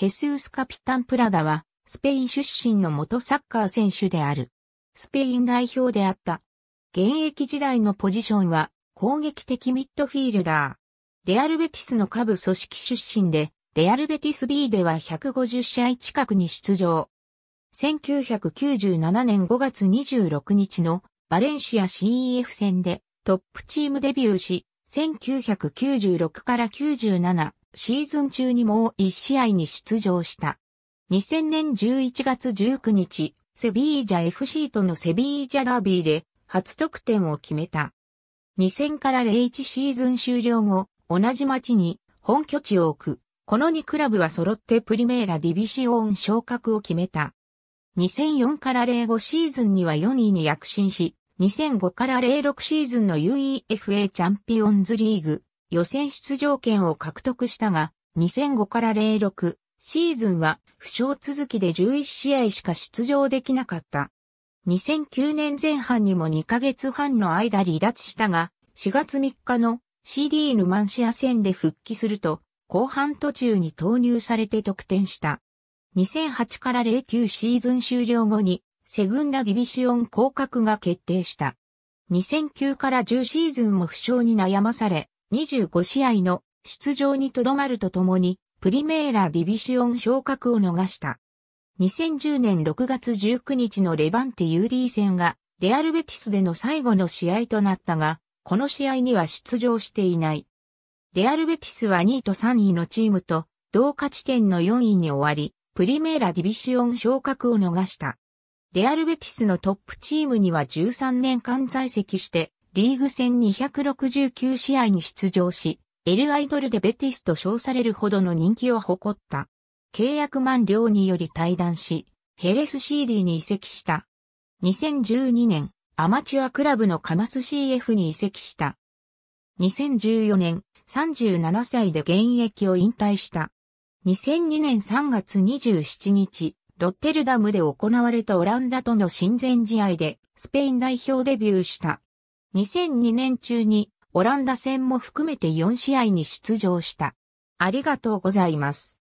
ヘスウス・カピタン・プラダは、スペイン出身の元サッカー選手である。スペイン代表であった。現役時代のポジションは、攻撃的ミッドフィールダー。レアルベティスの下部組織出身で、レアルベティス B では150試合近くに出場。1997年5月26日のバレンシア CEF 戦でトップチームデビューし、1996から97、シーズン中にもう1試合に出場した。2000年11月19日、セビージャ FC とのセビージャダービーで初得点を決めた。2000から01シーズン終了後、同じ町に本拠地を置く。この2クラブは揃ってプリメーラディビシオン昇格を決めた。2004から05シーズンには4位に躍進し、2005から06シーズンの UEFA チャンピオンズリーグ予選出場権を獲得したが、2005から06シーズンは負傷続きで11試合しか出場できなかった。2009年前半にも2ヶ月半の間離脱したが、4月3日の CD ヌマンシア戦で復帰すると、後半途中に投入されて得点した。2008から09シーズン終了後に、セグンダディビシオン降格が決定した。2009から10シーズンも負傷に悩まされ、25試合の出場にとどまるとともに、プリメーラディビシオン昇格を逃した。2010年6月19日のレバンテ UD 戦が、レアルベティスでの最後の試合となったが、この試合には出場していない。レアルベティスは2位と3位のチームと、同価値点の4位に終わり、プリメーラディビシオン昇格を逃した。レアルベティスのトップチームには13年間在籍して、リーグ戦269試合に出場し、エルアイドルでベティスと称されるほどの人気を誇った。契約満了により退団し、ヘレス CD に移籍した。2012年、アマチュアクラブのカマス CF に移籍した。2014年、37歳で現役を引退した。2002年3月27日、ロッテルダムで行われたオランダとの親善試合で、スペイン代表デビューした。2002年中にオランダ戦も含めて4試合に出場した。ありがとうございます。